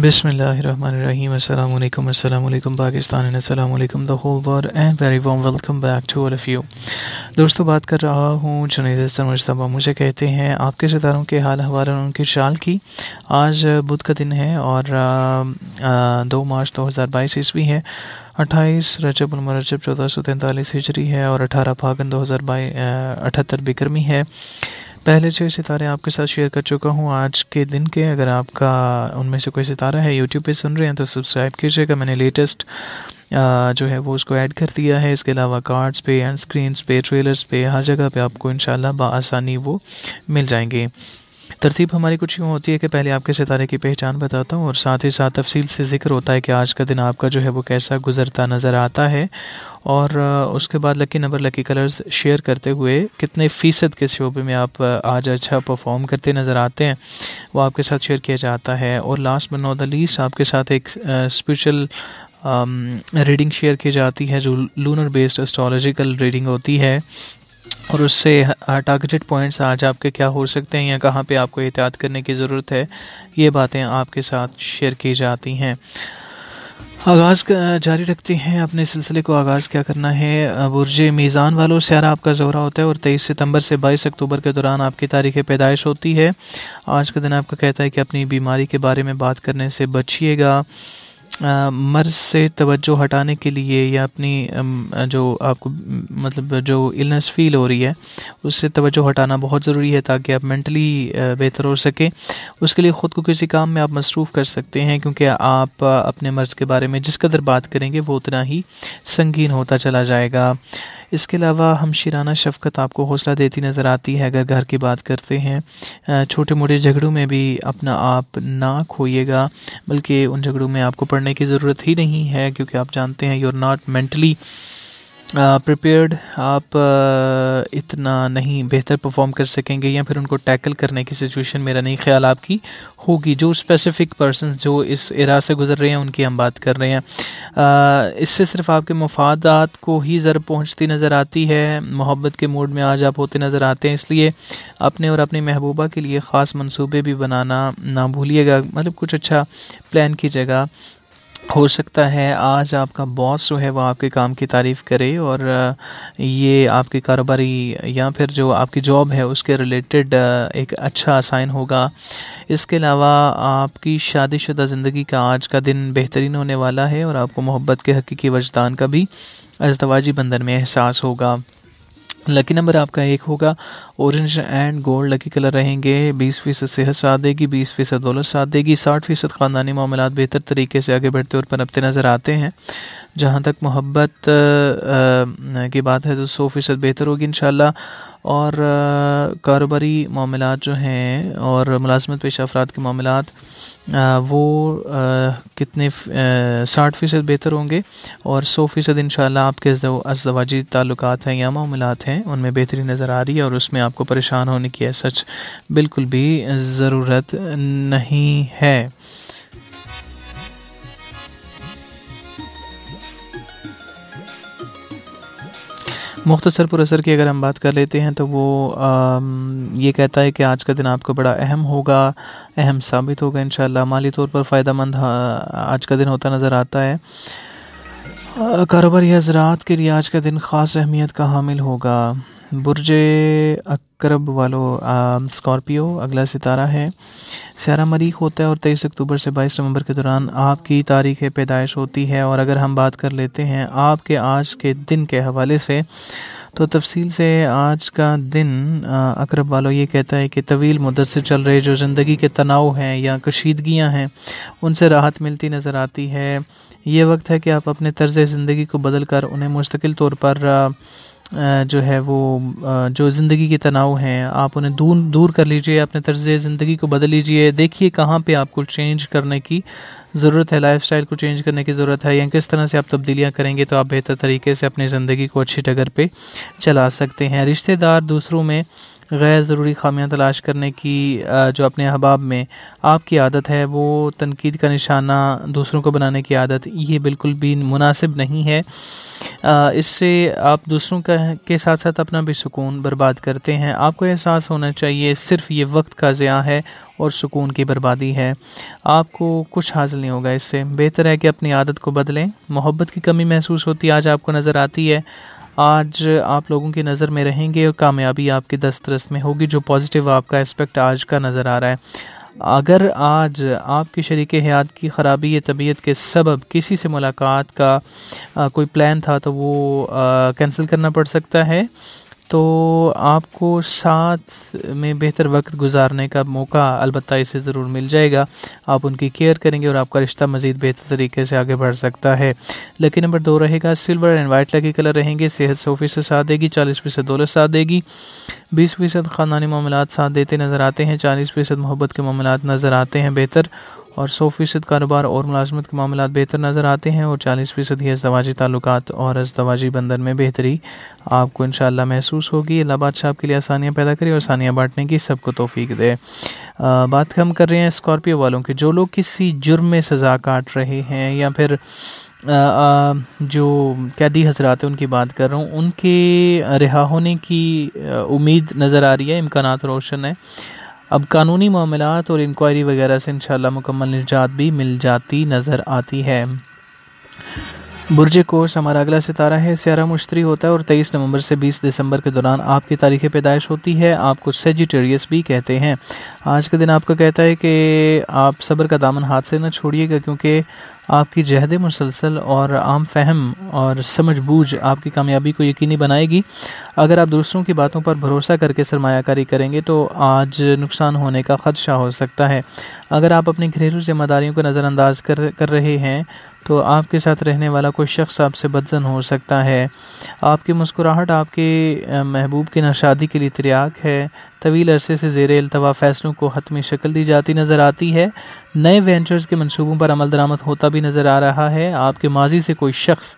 Bismillahirrahmanirrahim. Assalamu alaikum. Assalamu alaikum Pakistan and Assalamu alaikum the whole world and very warm welcome back to all of you. दोस्तों बात कर रहा हूँ जुनेद सरमजतबा मुझे कहते हैं आपके सितारों के हाल हवाले और उनकी शाल की आज बुध का दिन है और आ, दो मार्च दो हज़ार बाईस ईस्वी है अट्ठाईस रजब उलमरजब चौदह सौ तैंतालीस हिजरी है और अठारह फागन दो हज़ार बाई अठहत्तर बिक्रमी है पहले छः सितारे आपके साथ शेयर कर चुका हूँ आज के दिन के अगर आपका उनमें से कोई सितारा है यूट्यूब पे सुन रहे हैं तो सब्सक्राइब कीजिएगा मैंने लेटेस्ट जो है वो उसको ऐड कर दिया है इसके अलावा कार्ड्स पे एंड स्क्रीन पे ट्रेलर्स पे हर जगह पे आपको इन आसानी वो मिल जाएंगे तरतीब हमारी कुछ यूँ होती है कि पहले आपके सितारे की पहचान बताता हूँ और साथ ही साथ तफसील से जिक्र होता है कि आज का दिन आपका जो है वो कैसा गुजरता नज़र आता है और उसके बाद lucky number lucky colours share करते हुए कितने फ़ीसद के शोबे में आप आज अच्छा परफॉर्म करते नज़र आते हैं वो आपके साथ शेयर किया जाता है और लास्ट में नौ द आपके साथ एक स्पेशल रीडिंग शेयर की जाती है जो लूनर बेस्ड एस्ट्रोलॉजिकल रीडिंग होती है और उससे टारगेटेड हाँ, पॉइंट्स आज आपके क्या हो सकते हैं या कहाँ पे आपको एहतियात करने की ज़रूरत है ये बातें आपके साथ शेयर की जाती हैं आगाज़ जारी रखते हैं अपने सिलसिले को आगाज़ क्या करना है बुरज मीज़ान वालों सियारा आपका जोरा होता है और तेईस सितंबर से बाईस अक्टूबर के दौरान आपकी तारीख पैदाइश होती है आज का दिन आपका कहता है कि अपनी बीमारी के बारे में बात करने से बचिएगा मर्ज़ से तवज्जो हटाने के लिए या अपनी जो आपको मतलब जो इलनेस फील हो रही है उससे तवज्जो हटाना बहुत ज़रूरी है ताकि आप मेंटली बेहतर हो सके उसके लिए ख़ुद को किसी काम में आप मसरूफ़ कर सकते हैं क्योंकि आप अपने मर्ज़ के बारे में जिस कदर बात करेंगे वो उतना ही संगीन होता चला जाएगा इसके अलावा हम शराना शफ़क़त आपको हौसला देती नज़र आती है अगर घर की बात करते हैं छोटे मोटे झगड़ों में भी अपना आप ना खोइएगा बल्कि उन झगड़ों में आपको पढ़ने की ज़रूरत ही नहीं है क्योंकि आप जानते हैं you are not mentally prepared आप इतना नहीं बेहतर परफॉर्म कर सकेंगे या फिर उनको टैकल करने की सिचुएशन मेरा नहीं ख्याल आपकी होगी जो स्पेसिफिक पर्सन जो इस इरा से गुजर रहे हैं उनकी हम बात कर रहे हैं इससे सिर्फ आपके मफादात को ही जर पहुँचती नज़र आती है मोहब्बत के मूड में आज आप होते नज़र आते हैं इसलिए अपने और अपनी महबूबा के लिए ख़ास मनसूबे भी बनाना ना भूलिएगा मतलब कुछ अच्छा प्लान कीजिएगा हो सकता है आज आपका बॉस जो है वो आपके काम की तारीफ़ करे और ये आपके कारोबारी या फिर जो आपकी जॉब है उसके रिलेटेड एक अच्छा साइन होगा इसके अलावा आपकी शादीशुदा ज़िंदगी का आज का दिन बेहतरीन होने वाला है और आपको मोहब्बत के हकीकी वजदान का भी अजदवाजी बंदर में एहसास होगा लकी नंबर आपका एक होगा orange and gold lucky colour रहेंगे बीस फीसद सेहत साथ देगी बीस फीसद दौलत साथ देगी साठ फीसद ख़ानदानी मामला बेहतर तरीके से आगे बढ़ते और पनपते नज़र आते हैं जहाँ तक मोहब्बत की बात है तो सौ फीसद बेहतर होगी इन और कारोबारी मामला जो हैं और मुलाजमत पेशा अफराद के मामला वो कितने साठ फ़ीसद बेहतर होंगे और सौ फ़ीसद इन आपके अजवाजी ताल्लुक़ हैं या मामलात हैं उनमें बेहतरी नज़र आ रही है और उसमें आपको परेशान होने की सच बिल्कुल भी ज़रूरत नहीं है मुख्तसरपुर असर की अगर हम बात कर लेते हैं तो वो आ, ये कहता है कि आज का दिन आपको बड़ा अहम होगा अहम साबित होगा इन माली तौर पर फ़ायदा मंद हाँ, आज का दिन होता नज़र आता है कारोबारी हजरात के रियाज का दिन ख़ास अहमियत का हामिल होगा बुरज अकरब वालों स्कॉर्पियो अगला सितारा है सारा मरीख होता है और तेईस अक्टूबर से बाईस नवंबर के दौरान आपकी तारीख पैदाइश होती है और अगर हम बात कर लेते हैं आपके आज के दिन के हवाले से तो तफसील से आज का दिन अकरब वालों ये कहता है कि तवील मदत से चल रहे जो ज़िंदगी के तनाव हैं या कशीदगियाँ हैं उनसे राहत मिलती नज़र आती है ये वक्त है कि आप अपने तर्ज ज़िंदगी को बदल कर उन्हें मुस्तकिल तौर पर जो है वो जो ज़िंदगी के तनाव हैं आप उन्हें दूर दूर कर लीजिए अपने तर्ज ज़िंदगी को बदल लीजिए देखिए कहाँ पे आपको चेंज करने की ज़रूरत है स्टाइल को चेंज करने की ज़रूरत है या किस तरह से आप तब्दीलियाँ करेंगे तो आप बेहतर तरीके से अपनी ज़िंदगी को अच्छी डगर पर चला सकते हैं रिश्तेदार दूसरों में गैर ज़रूरी खामियाँ तलाश करने की जो अपने अहबाब में आपकी आदत है वो तनकीद का निशाना दूसरों को बनाने की आदत ये बिल्कुल भी मुनासिब नहीं है इससे आप दूसरों का के साथ साथ अपना भी सुकून बर्बाद करते हैं आपको एहसास होना चाहिए सिर्फ ये वक्त का ज़िया है और सुकून की बर्बादी है आपको कुछ हासिल नहीं होगा इससे बेहतर है कि अपनी आदत को बदलें मोहब्बत की कमी महसूस होती आज आपको नज़र आती है आज आप लोगों की नज़र में रहेंगे और कामयाबी आपकी दस्तरस में होगी जो पॉजिटिव आपका एस्पेक्ट आज का नज़र आ रहा है अगर आज आपकी शरीक हयात की ख़राबी या तबीयत के सबब किसी से मुलाकात का आ, कोई प्लान था तो वो कैंसिल करना पड़ सकता है तो आपको साथ में बेहतर वक्त गुजारने का मौका अलबत् इसे ज़रूर मिल जाएगा आप उनकी केयर करेंगे और आपका रिश्ता मज़ीद बेहतर तरीके से आगे बढ़ सकता है लकी नंबर दो रहेगा silver and white lucky colour रहेंगे सेहत सौ फीसद साथ देगी चालीस फीसद दौलत साथ देगी बीस फीसद ख़ानदानी मामला साथ देते नज़र आते हैं चालीस फीसद मोहब्बत के मामला नज़र आते हैं बेहतर और सौ फ़ीसद कारोबार और मुलाजमत के मामला बेहतर नज़र आते हैं और चालीस फ़ीसद ही अजदवाजी ताल्लुक और अजदवाजी बंदर में बेहतरी आपको इन महसूस होगी अला बादशाह आपके लिए आसानियाँ पैदा करें और आसानियाँ बांटने की सबको तोफ़ी दे आ, बात हम कर रहे हैं इस्कॉर्पियो वालों की जो लोग किसी जुर्म में सज़ा काट रहे हैं या फिर आ, आ, जो कैदी हजरात हैं उनकी बात कर रहा हूँ उनके रिहा होने की उम्मीद नज़र आ रही है इम्कान रोशन है अब कानूनी मामला और इंक्वायरी वगैरह से इन मुकम्मल निजात भी मिल जाती नज़र आती है बुर्ज कोर्स हमारा अगला सितारा है सियारा मुश्तरी होता है और 23 नवंबर से 20 दिसंबर के दौरान आपकी तारीख पैदाइश होती है आपको सेजिटेरियस भी कहते हैं आज के दिन आपका कहता है कि आप सब्र का दामन हाथ से ना छोड़िएगा क्योंकि आपकी जहद मुसलसल और आम फहम और समझ बूझ आपकी कामयाबी को यकीनी बनाएगी अगर आप दूसरों की बातों पर भरोसा करके सरमाकारी करेंगे तो आज नुकसान होने का खदशा हो सकता है अगर आप अपनी घरेलू जिम्मेदारियों को नज़रअंदाज कर कर रहे हैं तो आपके साथ रहने वाला कोई शख्स आपसे बदजन हो सकता है आपकी मुस्कुराहट आपके महबूब की नशादी के लिए त्रियाक है तवील अरसे से जेर अल्तवा फैसलों को हतमी शक्ल दी जाती नज़र आती है नए वेंचर्स के मनसूबों पर अमल दरामद होता भी नज़र आ रहा है आपके माजी से कोई शख्स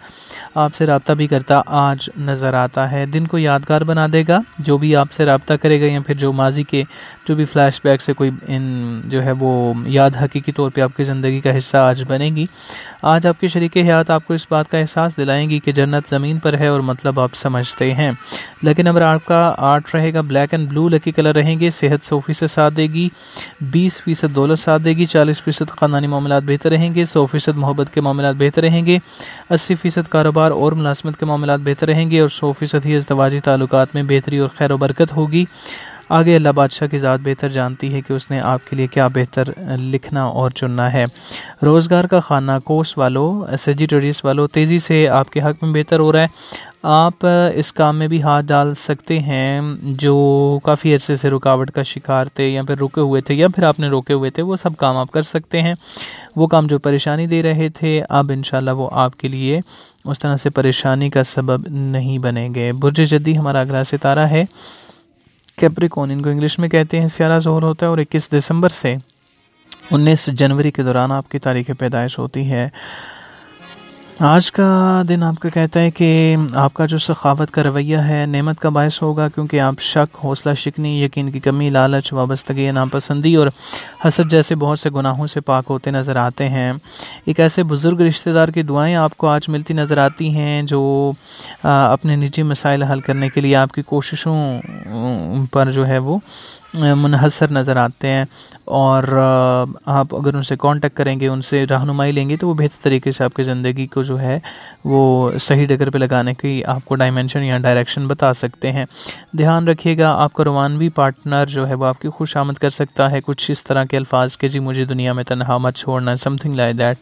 आपसे रबता भी करता आज नज़र आता है दिन को यादगार बना देगा जो भी आपसे रबता करेगा या फिर जो माजी के जो भी फ्लैश बैक से कोई इन जो है वो याद हकीकी तौर पर आपकी ज़िंदगी का हिस्सा आज बनेगी आज आपके शरीक हयात आपको इस बात का एहसास दिलाएंगी कि जन्नत ज़मीन पर है और मतलब आप समझते हैं लेकिन नंबर आपका आठ रहेगा black and blue lucky colour रहेंगे सेहत सौ फीसद साथ देगी बीस फीसद दौलत साथ देगी चालीस फीसद खानदानी मामला बेहतर रहेंगे सौ फीसद मोहब्बत के मामला बेहतर रहेंगे अस्सी फीसद कारोबार और मुलाजमत के मामला बेहतर रहेंगे और सौ फीसद ही अजतवाजी ताल्लुक में बेहतरी और खैर वरकत होगी आगे अल्लाह बादशाह की ज़ात बेहतर जानती है कि उसने आपके लिए क्या बेहतर लिखना और चुनना है रोज़गार का खाना कोस वालों सजिटोरियस वालों तेज़ी से आपके हक में बेहतर हो रहा है आप इस काम में भी हाथ डाल सकते हैं जो काफ़ी अरसे से रुकावट का शिकार थे या फिर रुके हुए थे या फिर आपने रोके हुए थे वो सब काम आप कर सकते हैं वो काम जो परेशानी दे रहे थे अब इन वो आपके लिए उस तरह से परेशानी का सबब नहीं बनेंगे बुरज जद्दी हमारा अगला सितारा है कैप्रिकॉन इनको इंग्लिश में कहते हैं स्यारा जोर होता है और 21 दिसंबर से 19 जनवरी के दौरान आपकी तारीख पैदाइश होती है आज का दिन आपका कहता है कि आपका जो सखावत का रवैया है नेमत का बायस होगा क्योंकि आप शक हौसला शिकनी यकीन की कमी लालच वाबस्तगी नापसंदी और हसद जैसे बहुत से गुनाहों से पाक होते नज़र आते हैं एक ऐसे बुज़ुर्ग रिश्तेदार की दुआएं आपको आज मिलती नज़र आती हैं जो अपने निजी मसाइल हल करने के लिए आपकी कोशिशों पर जो है वो मुनहसर नज़र आते हैं और आप अगर उनसे कांटेक्ट करेंगे उनसे रहनुमाई लेंगे तो वो बेहतर तरीके से आपकी ज़िंदगी को जो है वो सही डगर पे लगाने की आपको डायमेंशन या डायरेक्शन बता सकते हैं ध्यान रखिएगा आपका रवानवी पार्टनर जो है वो आपकी खुश आमद कर सकता है कुछ इस तरह के अल्फाज के जी मुझे दुनिया में तनहा मत छोड़ना समथिंग लाइक दैट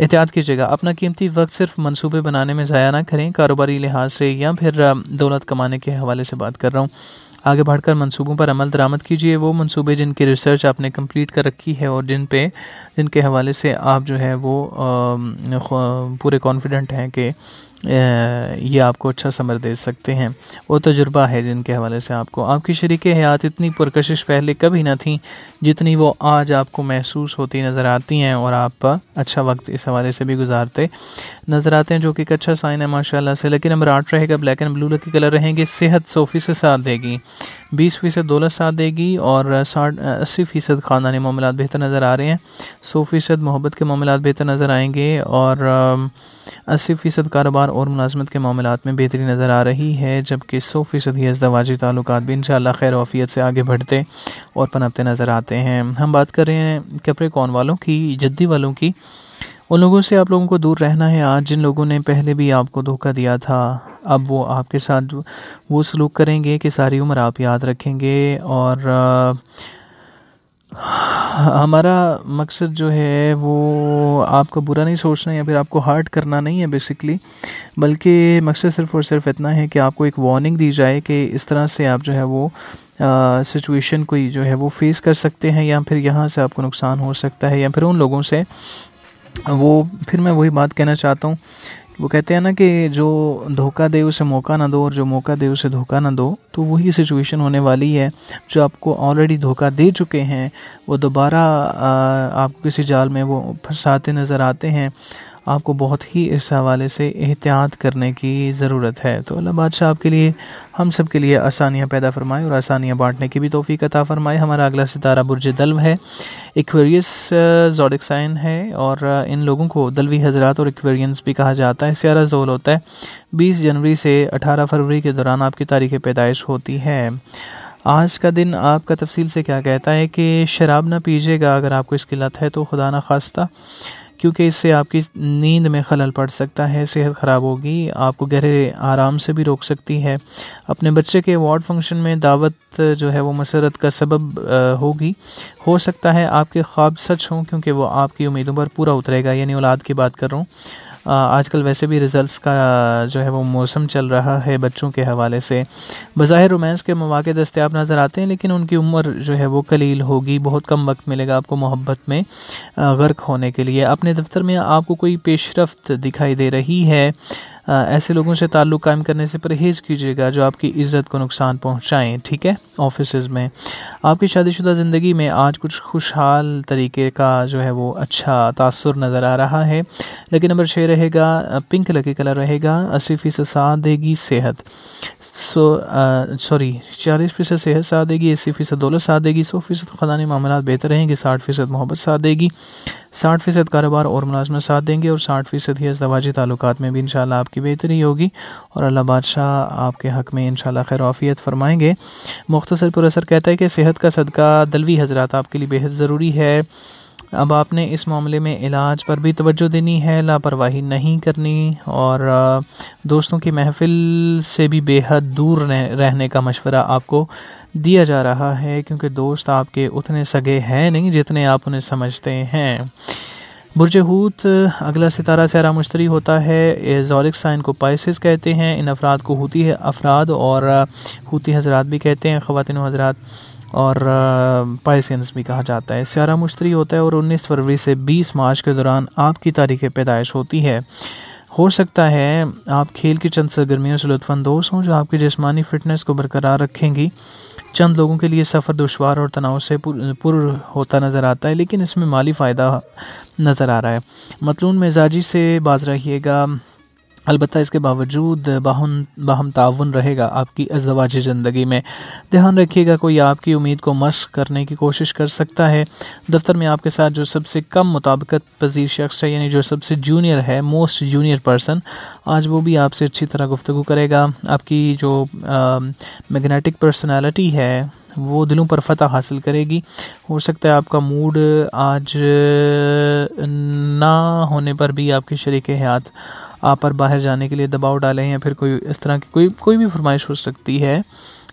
एहतियात कीजिएगा अपना कीमती वक्त सिर्फ मंसूबे बनाने में ज़ाया ना करें कारोबारी लिहाज से या फिर दौलत कमाने के हवाले से बात कर रहा हूँ आगे बढ़कर मंसूबों पर अमल दरामद कीजिए वो मंसूबे जिनकी रिसर्च आपने कंप्लीट कर रखी है और जिन पे जिनके हवाले से आप जो है वो पूरे कॉन्फिडेंट हैं कि ये आपको अच्छा समर दे सकते हैं वो तजुर्बा है जिनके हवाले से आपको आपकी शरीक हयात इतनी पुरकशिश पहले कभी ना थी जितनी वो आज आपको महसूस होती नज़र आती हैं और आप अच्छा वक्त इस हवाले से भी गुजारते नज़र आते हैं जो कि एक अच्छा साइन है माशाल्लाह से लेकिन हम आठ रहेगा black and blue lucky colour रहेंगे सेहत सोफी से साथ देगी बीस फ़ीसद दौलत साथ देगी और साठ अस्सी फ़ीसद ख़ानदानी मामला बेहतर नज़र आ रहे हैं सौ फ़ीसद मोहब्बत के मामला बेहतर नज़र आएंगे और अस्सी फ़ीसद कारोबार और मुलाजमत के मामला में बेहतरी नज़र आ रही है जबकि सौ फ़ीसद ही अजदवाजी ताल्लुक भी इन खैर वफ़ीत से आगे बढ़ते और पनपते नज़र आते हैं हम बात कर रहे हैं कपड़े कौन वालों की जद्दी वालों की उन लोगों से आप लोगों को दूर रहना है आज जिन लोगों ने पहले भी आपको धोखा दिया था अब वो आपके साथ वो सलूक करेंगे कि सारी उम्र आप याद रखेंगे और हमारा मकसद जो है वो आपको बुरा नहीं सोचना या फिर आपको हर्ट करना नहीं है बेसिकली बल्कि मकसद सिर्फ और सिर्फ इतना है कि आपको एक वार्निंग दी जाए कि इस तरह से आप जो है वो सिचुएशन कोई जो है वो फेस कर सकते हैं या फिर यहाँ से आपको नुकसान हो सकता है या फिर उन लोगों से वो फिर मैं वही बात कहना चाहता हूँ वो कहते हैं ना कि जो धोखा दे उसे मौका ना दो और जो मौका दे उसे धोखा ना दो तो वही सिचुएशन होने वाली है जो आपको ऑलरेडी धोखा दे चुके हैं वो दोबारा आप किसी जाल में वो फंसाते नज़र आते हैं आपको बहुत ही इस हवाले से एहतियात करने की ज़रूरत है तो अल्लाह बादशाह आपके लिए हम सब के लिए आसानियाँ पैदा फरमाए और आसानियाँ बांटने की भी तोफ़ी अता फरमाए हमारा अगला सितारा बुरज दल्व है एकवेरियस जोडिकसाइन है और इन लोगों को दलवी हजरात और एक्वेरियंस भी कहा जाता है सियारा जोल होता है बीस जनवरी से अठारह फरवरी के दौरान आपकी तारीख पैदाइश होती है आज का दिन आपका तफसील से क्या कहता है कि शराब ना पीजिएगा अगर आपको इसकी लत है तो खुदा ना खास्ता क्योंकि इससे आपकी नींद में खलल पड़ सकता है सेहत ख़राब होगी आपको गहरे आराम से भी रोक सकती है अपने बच्चे के वार्ड फंक्शन में दावत जो है वो मसरत का सबब होगी हो सकता है आपके ख्वाब सच हों क्योंकि वो आपकी उम्मीदों पर पूरा उतरेगा यानी औलाद की बात कर रहा हूँ आजकल वैसे भी रिज़ल्ट्स का जो है वो मौसम चल रहा है बच्चों के हवाले से बाहर रोमांस के मौाक़ दस्तियाब नज़र आते हैं लेकिन उनकी उम्र जो है वो कलील होगी बहुत कम वक्त मिलेगा आपको मोहब्बत में गर्क होने के लिए अपने दफ्तर में आपको कोई पेशरफ दिखाई दे रही है ऐसे लोगों से ताल्लुक़ कायम करने से परहेज़ कीजिएगा जो आपकी इज़्ज़त को नुकसान पहुँचाएँ ठीक है ऑफिस में आपकी शादीशुदा ज़िंदगी में आज कुछ खुशहाल तरीके का जो है वो अच्छा तासर नज़र आ रहा है लेकिन नंबर छः रहेगा पिंक लकी कलर रहेगा अस्सी फ़ीसद साथ देगी सेहत सो सॉरी चालीस फ़ीसद सेहत साथ देगी अस्सी फ़ीसद दौलत साथ देगी सौ फ़ीसद खदानी मामला बेहतर रहेंगे साठ फ़ीसद मोहब्बत साथ देगी साठ फ़ीसद कारोबार और मुलाजमत साथ देंगे और साठ फ़ीसद ही अजवाजी ताल्लुक में भी इन आपके आपकी बेहतरी होगी और अल्लाह बादशाह आपके हक में इन आफ़ियत फरमाएँगे मुख्तसर पर असर कहता है कि सेहत का सदका दलवी हजरात आपके लिए बेहद ज़रूरी है अब आपने इस मामले में इलाज पर भी तवज्जो देनी है लापरवाही नहीं करनी और दोस्तों की महफिल से भी बेहद दूर रहने का मशवरा आपको दिया जा रहा है क्योंकि दोस्त आपके उतने सगे हैं नहीं जितने आप उन्हें समझते हैं बुरज हूत अगला सितारा सैरा मुश्तरी होता है जॉरिक साइन को पाइसिस कहते हैं इन अफराद को होती है अफराद और होती हजरात भी कहते हैं ख़वान हजरात और पाइसेंस भी कहा जाता है सारा मुश्तरी होता है और 19 फरवरी से 20 मार्च के दौरान आपकी तारीख पैदाइश होती है हो सकता है आप खेल की चंद सरगर्मियों से लुफानंदोज हों जो आपकी जिसमानी फ़िटनेस को बरकरार रखेंगी चंद लोगों के लिए सफ़र दुशवार और तनाव से पुर होता नज़र आता है लेकिन इसमें माली फ़ायदा नज़र आ रहा है मतलून मिजाजी से बाज रहिएगा अलबत् इसके बावजूद बाहन बाहम ताउन रहेगा आपकी अजवाजी ज़िंदगी में ध्यान रखिएगा कोई आपकी उम्मीद को मश करने की कोशिश कर सकता है दफ्तर में आपके साथ जो सबसे कम मुताबकत पजीर शख्स है यानी जो सबसे जूनियर है मोस्ट जूनियर पर्सन आज वो भी आपसे अच्छी तरह गुफ्तु करेगा आपकी जो मैग्नेटिक पर्सनैलिटी है वो दिलों पर फतह हासिल करेगी हो सकता है आपका मूड आज ना होने पर भी आपके शरीक हयात आप पर बाहर जाने के लिए दबाव डालें या फिर कोई इस तरह की कोई कोई भी फरमाइश हो सकती है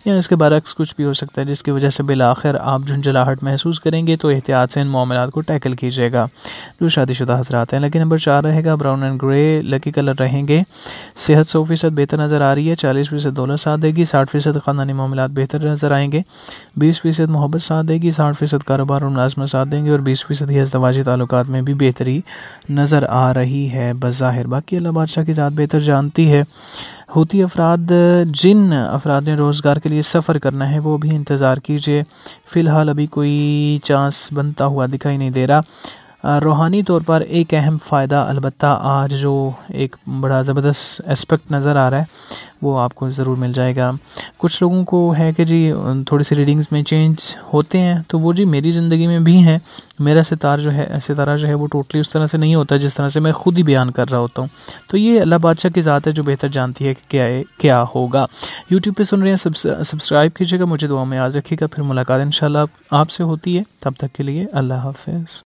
या इसके बरक्स कुछ भी हो सकता है जिसकी वजह से बिलाखिर आप झुंझलाहट महसूस करेंगे तो एहतियात से इन मामला को टैकल कीजिएगा जो शादीशुदा हजरात हैं लकी नंबर चार रहेगा brown and grey lucky colour रहेंगे सेहत सौ फीसद बेहतर नज़र आ रही है चालीस फीसद दौलत साथ देगी साठ फीसद खानदानी मामला बेहतर नज़र आएंगे बीस फीसद मोहब्बत साथ देगी साठ फीसद कारोबार और मुलाजमत साथ देंगे और बीस फीसद ही अजवाजी तल्लक में भी बेहतरी नज़र आ रही है बज़ाहिर बाकी अल्लाह बादशाह की ज़ात बेहतर जानती है होती अफराद जिन अफराद ने रोज़गार के लिए सफ़र करना है वो भी इंतज़ार कीजिए फ़िलहाल अभी कोई चांस बनता हुआ दिखाई नहीं दे रहा रूहानी तौर पर एक अहम फ़ायदा अलबत् आज जो एक बड़ा ज़बरदस्त एस्पेक्ट नज़र आ रहा है वो आपको ज़रूर मिल जाएगा कुछ लोगों को है कि जी थोड़ी सी रीडिंग्स में चेंज होते हैं तो वो जी मेरी ज़िंदगी में भी हैं मेरा सितार जो है सितारा जो है वो टोटली उस तरह से नहीं होता जिस तरह से मैं ख़ुद ही बयान कर रहा होता हूँ तो ये अल्लाह बादशाह की ज़ात है जो बेहतर जानती है कि क्या है क्या होगा यूट्यूब पर सुन रहे हैं सब्सक्राइब कीजिएगा मुझे दुआ में याद रखिएगा फिर मुलाकात इन आपसे होती है तब तक के लिए अल्लाह हाफ